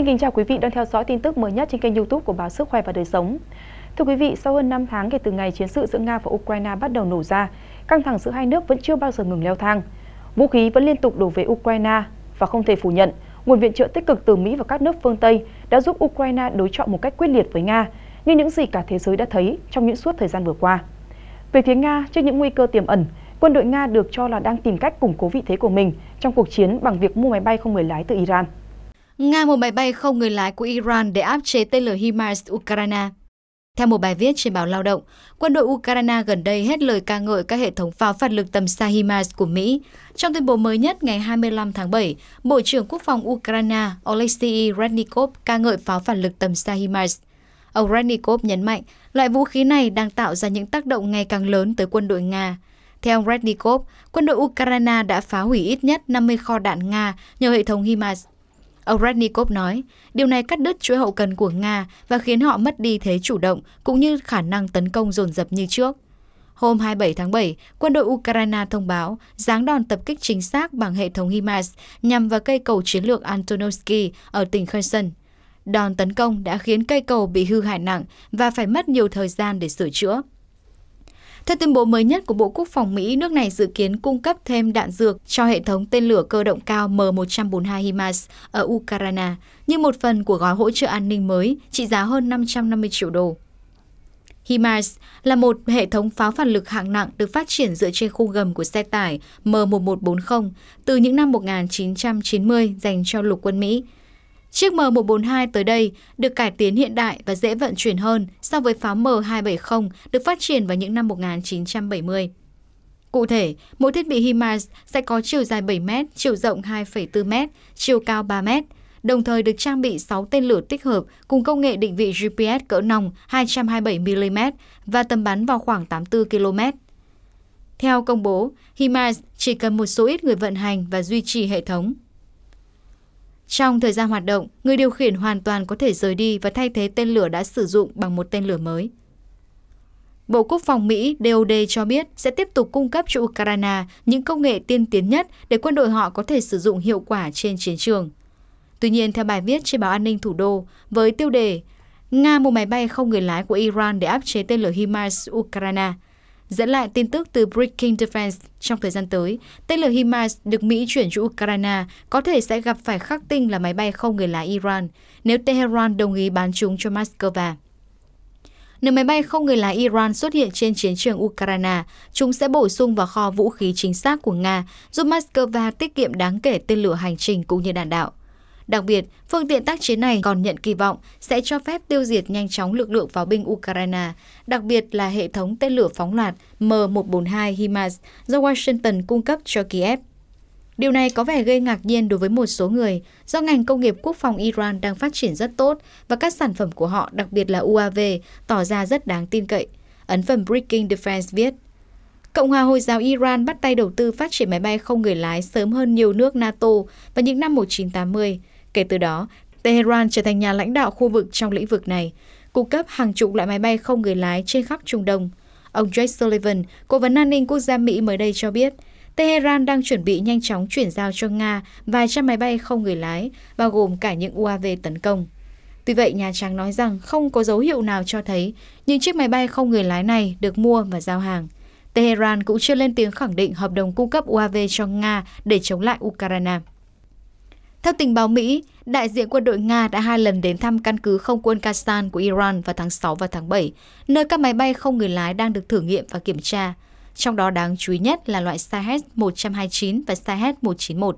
Xin kính chào quý vị đang theo dõi tin tức mới nhất trên kênh youtube của Báo Sức Khỏe và Đời Sống. Thưa quý vị, sau hơn 5 tháng kể từ ngày chiến sự giữa Nga và Ukraine bắt đầu nổ ra, căng thẳng giữa hai nước vẫn chưa bao giờ ngừng leo thang. Vũ khí vẫn liên tục đổ về Ukraine và không thể phủ nhận, nguồn viện trợ tích cực từ Mỹ và các nước phương Tây đã giúp Ukraine đối chọi một cách quyết liệt với Nga, như những gì cả thế giới đã thấy trong những suốt thời gian vừa qua. Về phía Nga, trước những nguy cơ tiềm ẩn, quân đội Nga được cho là đang tìm cách củng cố vị thế của mình trong cuộc chiến bằng việc mua máy bay không người lái từ Iran. Nga một máy bay không người lái của Iran để áp chế tên lửa HIMARS Ukraine. Theo một bài viết trên báo Lao động, quân đội Ukraine gần đây hết lời ca ngợi các hệ thống pháo phản lực tầm xa HIMARS của Mỹ. Trong tuyên bố mới nhất ngày 25 tháng 7, Bộ trưởng Quốc phòng Ukraine Oleksiy Rednikov ca ngợi pháo phản lực tầm xa HIMARS. Ông Rednikov nhấn mạnh, loại vũ khí này đang tạo ra những tác động ngày càng lớn tới quân đội Nga. Theo ông Rednikov, quân đội Ukraine đã phá hủy ít nhất 50 kho đạn Nga nhờ hệ thống HIMARS Ông Rednikov nói, điều này cắt đứt chuỗi hậu cần của Nga và khiến họ mất đi thế chủ động cũng như khả năng tấn công dồn dập như trước. Hôm 27 tháng 7, quân đội Ukraine thông báo giáng đòn tập kích chính xác bằng hệ thống HIMARS nhằm vào cây cầu chiến lược Antonovsky ở tỉnh Kherson. Đòn tấn công đã khiến cây cầu bị hư hại nặng và phải mất nhiều thời gian để sửa chữa. Theo tuyên bố mới nhất của Bộ Quốc phòng Mỹ, nước này dự kiến cung cấp thêm đạn dược cho hệ thống tên lửa cơ động cao M142 HIMARS ở Ukraine như một phần của gói hỗ trợ an ninh mới trị giá hơn 550 triệu đô. HIMARS là một hệ thống pháo phản lực hạng nặng được phát triển dựa trên khung gầm của xe tải M1140 từ những năm 1990 dành cho lục quân Mỹ – Chiếc M142 tới đây được cải tiến hiện đại và dễ vận chuyển hơn so với pháo M270 được phát triển vào những năm 1970. Cụ thể, mỗi thiết bị HIMARS sẽ có chiều dài 7 m, chiều rộng 2,4 m, chiều cao 3 m, đồng thời được trang bị 6 tên lửa tích hợp cùng công nghệ định vị GPS cỡ nòng 227mm và tầm bắn vào khoảng 84 km. Theo công bố, HIMARS chỉ cần một số ít người vận hành và duy trì hệ thống. Trong thời gian hoạt động, người điều khiển hoàn toàn có thể rời đi và thay thế tên lửa đã sử dụng bằng một tên lửa mới. Bộ Quốc phòng Mỹ DOD cho biết sẽ tiếp tục cung cấp cho Ukraine những công nghệ tiên tiến nhất để quân đội họ có thể sử dụng hiệu quả trên chiến trường. Tuy nhiên, theo bài viết trên báo An ninh Thủ đô, với tiêu đề Nga mua máy bay không người lái của Iran để áp chế tên lửa HIMARS Ukraine – Dẫn lại tin tức từ Breaking Defense, trong thời gian tới, tên lửa HIMARS được Mỹ chuyển cho Ukraine có thể sẽ gặp phải khắc tinh là máy bay không người lái Iran nếu Tehran đồng ý bán chúng cho Moscow. Nếu máy bay không người lái Iran xuất hiện trên chiến trường Ukraine, chúng sẽ bổ sung vào kho vũ khí chính xác của Nga, giúp Moscow tiết kiệm đáng kể tên lửa hành trình cũng như đạn đạo. Đặc biệt, phương tiện tác chiến này còn nhận kỳ vọng sẽ cho phép tiêu diệt nhanh chóng lực lượng pháo binh Ukraine, đặc biệt là hệ thống tên lửa phóng loạt M142 HIMARS do Washington cung cấp cho Kiev. Điều này có vẻ gây ngạc nhiên đối với một số người, do ngành công nghiệp quốc phòng Iran đang phát triển rất tốt và các sản phẩm của họ, đặc biệt là UAV, tỏ ra rất đáng tin cậy. Ấn phẩm Breaking Defense viết, Cộng hòa Hồi giáo Iran bắt tay đầu tư phát triển máy bay không người lái sớm hơn nhiều nước NATO vào những năm 1980 kể từ đó tehran trở thành nhà lãnh đạo khu vực trong lĩnh vực này cung cấp hàng chục loại máy bay không người lái trên khắp trung đông ông jake sullivan cố vấn an ninh quốc gia mỹ mới đây cho biết Tehran đang chuẩn bị nhanh chóng chuyển giao cho Nga vài trăm máy bay không người lái, bao gồm cả những UAV tấn công. Tuy vậy, Nhà Trắng nói rằng không có dấu hiệu nào cho thấy những chiếc máy bay không người lái này được mua và giao hàng. Tehran cũng chưa lên tiếng khẳng định hợp đồng cung cấp UAV cho Nga để chống lại Ukraine. Theo tình báo Mỹ, đại diện quân đội Nga đã hai lần đến thăm căn cứ không quân Kastan của Iran vào tháng 6 và tháng 7, nơi các máy bay không người lái đang được thử nghiệm và kiểm tra. Trong đó đáng chú ý nhất là loại Shahed 129 và Shahed 191.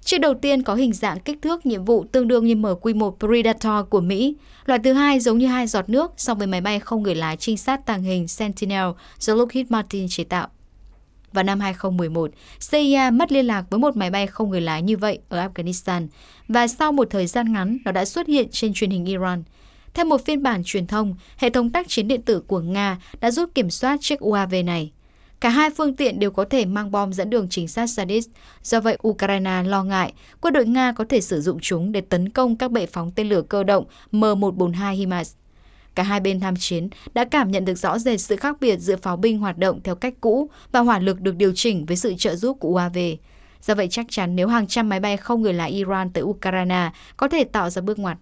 Chiếc đầu tiên có hình dạng kích thước nhiệm vụ tương đương như MQ-1 Predator của Mỹ. Loại thứ hai giống như hai giọt nước so với máy bay không người lái trinh sát tàng hình Sentinel do Lockheed Martin chế tạo. Vào năm 2011, CIA mất liên lạc với một máy bay không người lái như vậy ở Afghanistan và sau một thời gian ngắn nó đã xuất hiện trên truyền hình Iran. Theo một phiên bản truyền thông, hệ thống tác chiến điện tử của Nga đã giúp kiểm soát chiếc UAV này. Cả hai phương tiện đều có thể mang bom dẫn đường chính xác Sadis, do vậy Ukraine lo ngại quân đội Nga có thể sử dụng chúng để tấn công các bệ phóng tên lửa cơ động M142 HIMARS. Cả hai bên tham chiến đã cảm nhận được rõ rệt sự khác biệt giữa pháo binh hoạt động theo cách cũ và hỏa lực được điều chỉnh với sự trợ giúp của UAV. Do vậy chắc chắn nếu hàng trăm máy bay không người lái Iran tới Ukraine có thể tạo ra bước ngoặt.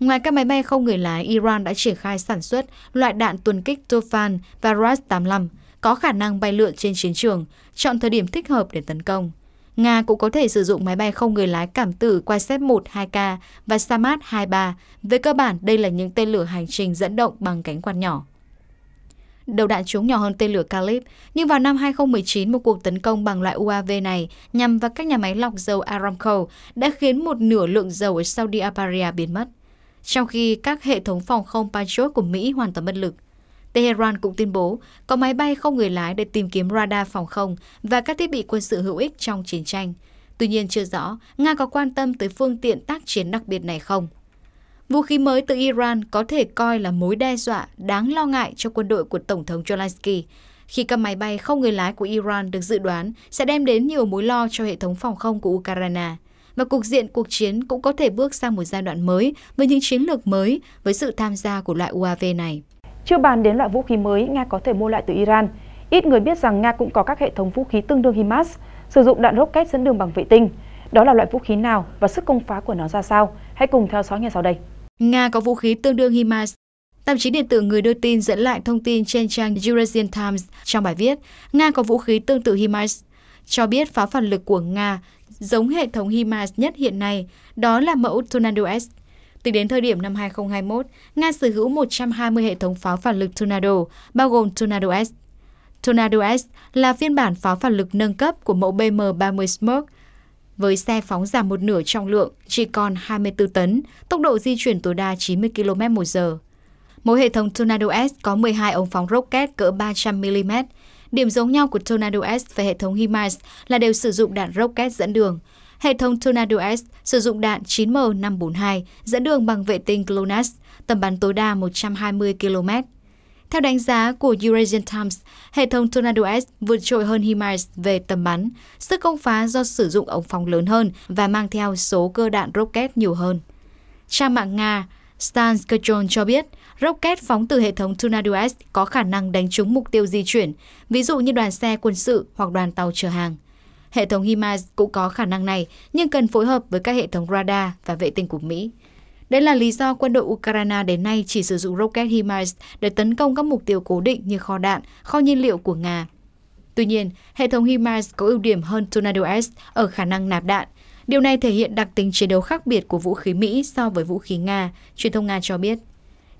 Ngoài các máy bay không người lái, Iran đã triển khai sản xuất loại đạn tuần kích Tofan và Ras-85 có khả năng bay lượn trên chiến trường, chọn thời điểm thích hợp để tấn công. Nga cũng có thể sử dụng máy bay không người lái cảm tử qua Qasep-1-2K và SaMAD Samat-23. Về cơ bản, đây là những tên lửa hành trình dẫn động bằng cánh quạt nhỏ. Đầu đạn chúng nhỏ hơn tên lửa Calip, nhưng vào năm 2019, một cuộc tấn công bằng loại UAV này nhằm vào các nhà máy lọc dầu Aramco đã khiến một nửa lượng dầu ở Saudi Arabia biến mất. Trong khi các hệ thống phòng không Patriot của Mỹ hoàn toàn bất lực, Tehran cũng tuyên bố có máy bay không người lái để tìm kiếm radar phòng không và các thiết bị quân sự hữu ích trong chiến tranh. Tuy nhiên chưa rõ Nga có quan tâm tới phương tiện tác chiến đặc biệt này không. Vũ khí mới từ Iran có thể coi là mối đe dọa đáng lo ngại cho quân đội của Tổng thống Zelensky, khi các máy bay không người lái của Iran được dự đoán sẽ đem đến nhiều mối lo cho hệ thống phòng không của Ukraine. Và cục diện cuộc chiến cũng có thể bước sang một giai đoạn mới với những chiến lược mới với sự tham gia của loại UAV này. Chưa bàn đến loại vũ khí mới Nga có thể mua lại từ Iran, ít người biết rằng Nga cũng có các hệ thống vũ khí tương đương HIMARS, sử dụng đạn rocket dẫn đường bằng vệ tinh. Đó là loại vũ khí nào và sức công phá của nó ra sao? Hãy cùng theo dõi ngay sau đây. Nga có vũ khí tương đương HIMARS Tạp chí điện tử người đưa tin dẫn lại thông tin trên trang Eurasian Times trong bài viết Nga có vũ khí tương tự HIMARS, cho biết pháo phản lực của Nga giống hệ thống HIMARS nhất hiện nay, đó là mẫu Tornado S. Tính đến thời điểm năm 2021, Nga sở hữu 120 hệ thống pháo phản lực Tornado, bao gồm Tornado S. Tornado S là phiên bản pháo phản lực nâng cấp của mẫu BM-30 Smoke, với xe phóng giảm một nửa trọng lượng, chỉ còn 24 tấn, tốc độ di chuyển tối đa 90 km h Mỗi hệ thống Tornado S có 12 ống phóng rocket cỡ 300mm. Điểm giống nhau của Tornado S và hệ thống HIMARS là đều sử dụng đạn rocket dẫn đường. Hệ thống Tornado S sử dụng đạn 9M542 dẫn đường bằng vệ tinh GLONASS, tầm bắn tối đa 120 km. Theo đánh giá của Eurasian Times, hệ thống Tornado S vượt trội hơn HIMARS về tầm bắn, sức công phá do sử dụng ống phóng lớn hơn và mang theo số cơ đạn rocket nhiều hơn. Trang mạng Nga Stan Skachon cho biết, rocket phóng từ hệ thống Tornado S có khả năng đánh trúng mục tiêu di chuyển, ví dụ như đoàn xe quân sự hoặc đoàn tàu chở hàng. Hệ thống HIMARS cũng có khả năng này, nhưng cần phối hợp với các hệ thống radar và vệ tinh của Mỹ. Đây là lý do quân đội Ukraine đến nay chỉ sử dụng rocket HIMARS để tấn công các mục tiêu cố định như kho đạn, kho nhiên liệu của Nga. Tuy nhiên, hệ thống HIMARS có ưu điểm hơn Tornado S ở khả năng nạp đạn. Điều này thể hiện đặc tính chiến đấu khác biệt của vũ khí Mỹ so với vũ khí Nga, truyền thông Nga cho biết.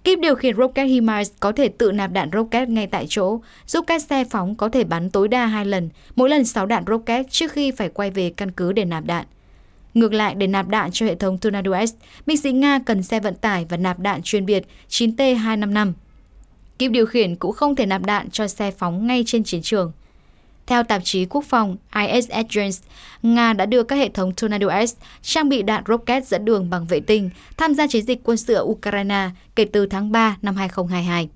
Kíp điều khiển rocket HIMARS có thể tự nạp đạn rocket ngay tại chỗ, giúp các xe phóng có thể bắn tối đa 2 lần, mỗi lần 6 đạn rocket trước khi phải quay về căn cứ để nạp đạn. Ngược lại, để nạp đạn cho hệ thống Tornado S, binh sĩ Nga cần xe vận tải và nạp đạn chuyên biệt 9T255. Kíp điều khiển cũng không thể nạp đạn cho xe phóng ngay trên chiến trường. Theo tạp chí Quốc phòng Is Jones, Nga đã đưa các hệ thống Tornado S trang bị đạn rocket dẫn đường bằng vệ tinh tham gia chiến dịch quân sự ở Ukraine kể từ tháng 3 năm 2022.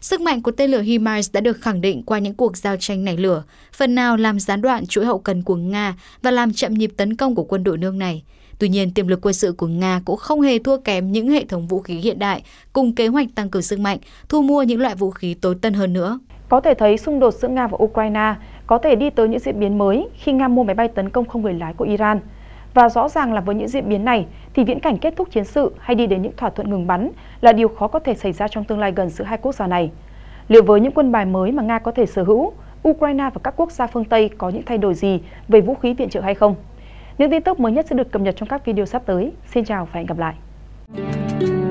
Sức mạnh của tên lửa HIMARS đã được khẳng định qua những cuộc giao tranh nảy lửa, phần nào làm gián đoạn chuỗi hậu cần của Nga và làm chậm nhịp tấn công của quân đội nước này. Tuy nhiên, tiềm lực quân sự của Nga cũng không hề thua kém những hệ thống vũ khí hiện đại, cùng kế hoạch tăng cường sức mạnh, thu mua những loại vũ khí tối tân hơn nữa. Có thể thấy xung đột giữa Nga và Ukraine có thể đi tới những diễn biến mới khi Nga mua máy bay tấn công không người lái của Iran. Và rõ ràng là với những diễn biến này thì viễn cảnh kết thúc chiến sự hay đi đến những thỏa thuận ngừng bắn là điều khó có thể xảy ra trong tương lai gần giữa hai quốc gia này. Liệu với những quân bài mới mà Nga có thể sở hữu, Ukraine và các quốc gia phương Tây có những thay đổi gì về vũ khí viện trợ hay không? Những tin tức mới nhất sẽ được cập nhật trong các video sắp tới. Xin chào và hẹn gặp lại!